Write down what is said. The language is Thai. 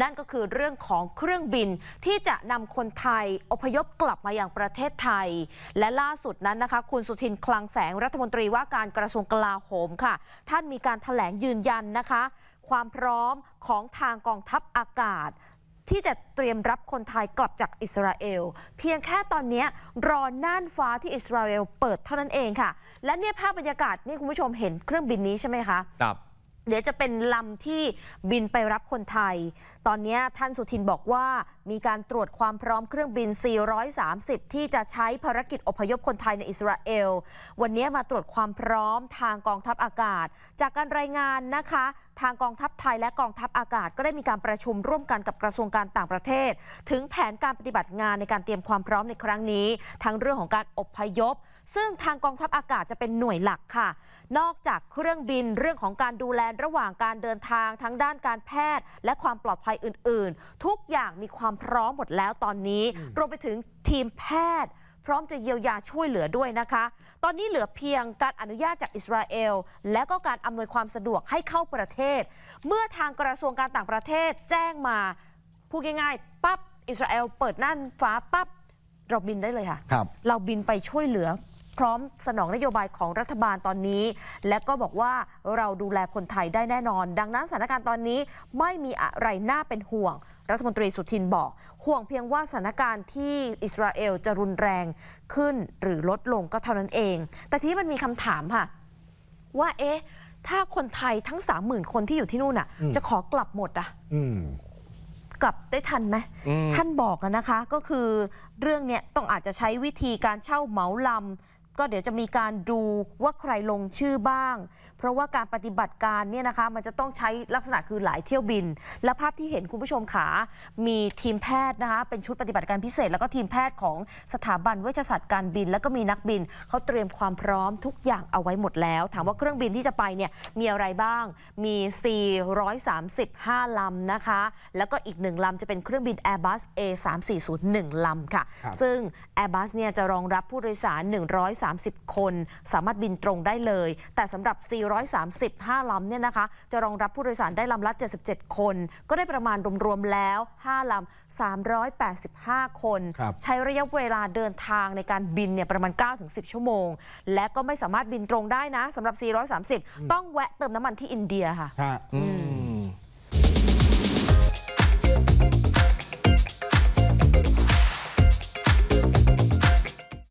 นั่นก็คือเรื่องของเครื่องบินที่จะนำคนไทยอพยพกลับมาอย่างประเทศไทย และล่าสุดนั้นนะคะ คุณสุทินคลังแสงรัฐมนตรีว่าการกระทรวงกลาโหมค่ะ ท่านมีการถแถลงยืนยันนะคะ ความพร้อมของทางกองทัพอากาศ ที่จะเตรียมรับคนไทยกลับจากอิสราเอลเพียงแค่ตอนนี้รอน่านฟ้าที่อิสราเอลเปิดเท่านั้นเองค่ะ และเนี่ยภาพบรรยากาศ นี่คุณผู้ชมเห็นเครื่องบินนี้ใช่ไหมคะครับเดี๋ยวจะเป็นลำที่บินไปรับคนไทย ตอนนี้ท่านสุทินบอกว่ามีการตรวจความพร้อมเครื่องบิน 430 ที่จะใช้ภารกิจอพยพคนไทยในอิสราเอล วันนี้มาตรวจความพร้อมทางกองทัพอากาศ จากการรายงานนะคะทางกองทัพไทยและกองทัพอากาศก็ได้มีการประชุมร่วมกันกับกระทรวงการต่างประเทศ ถึงแผนการปฏิบัติงานในการเตรียมความพร้อมในครั้งนี้ ทั้งเรื่องของการอบพยพ ซึ่งทางกองทัพอากาศจะเป็นหน่วยหลักค่ะ นอกจากเครื่องบินเรื่องของการดูแลระหว่างการเดินทางทั้งด้านการแพทย์ และความปลอดภัยอื่น ๆ ทุกอย่างมีความพร้อมหมดแล้วตอนนี้ รวมไปถึงทีมแพทย์พร้อมจะเยียวยาช่วยเหลือด้วยนะคะ ตอนนี้เหลือเพียงการอนุญาตจากอิสราเอล และก็การอำนวยความสะดวกให้เข้าประเทศ เมื่อทางกระทรวงการต่างประเทศแจ้งมา พูดง่ายๆปั๊บ อิสราเอลเปิดน่านฟ้าปั๊บ เราบินได้เลยค่ะครเราบินไปช่วยเหลือพร้อมสนองนโยบายของรัฐบาลตอนนี้ และก็บอกว่าเราดูแลคนไทยได้แน่นอน ดังนั้นสถานการณ์ตอนนี้ไม่มีอะไรน่าเป็นห่วง รัฐมนตรีสุทิน บอก ห่วง เพียงว่าสถานการณ์ที่อิสราเอล จะ รุนแรงขึ้นหรือลดลงก็เท่านั้นเอง แต่ที่มันมีคำถามค่ะ ว่าเอ๊ะถ้าคนไทยทั้งสามหมื่นคนที่อยู่ที่นู่นน่ะจะขอกลับหมดอ่ะกลับได้ทันไหมท่านบอกนะคะ ก็คือเรื่องเนี้ยต้องอาจจะใช้วิธีการเช่าเหมาลำก็เดี๋ยวจะมีการดูว่าใครลงชื่อบ้าง เพราะว่าการปฏิบัติการเนี่ยนะคะมันจะต้องใช้ลักษณะคือหลายเที่ยวบิน และภาพที่เห็นคุณผู้ชมขา มีทีมแพทย์นะคะเป็นชุดปฏิบัติการพิเศษ แล้วก็ทีมแพทย์ของสถาบันเวชศาสตร์การบิน แล้วก็มีนักบินเขาเตรียมความพร้อมทุกอย่างเอาไว้หมดแล้ว ถามว่าเครื่องบินที่จะไปเนี่ยมีอะไรบ้าง มี 435ลำนะคะ แล้วก็อีกหนึ่งลำจะเป็นเครื่องบิน Airbus A3401 ลำค่ะ ซึ่ง Airbus เนี่ยจะรองรับผู้โดยสาร 1 430คนสามารถบินตรงได้เลย แต่สำหรับ 430 5ลำเนี่ยนะคะ จะรองรับผู้โดยสารได้ลำละ77 คนก็ได้ประมาณรวมๆแล้ว 5ลำ385 คน ใช้ระยะเวลาเดินทางในการบินเนี่ยประมาณ 9-10 ชั่วโมง และก็ไม่สามารถบินตรงได้นะสำหรับ 430 ต้องแวะเติมน้ำมันที่อินเดียค่ะ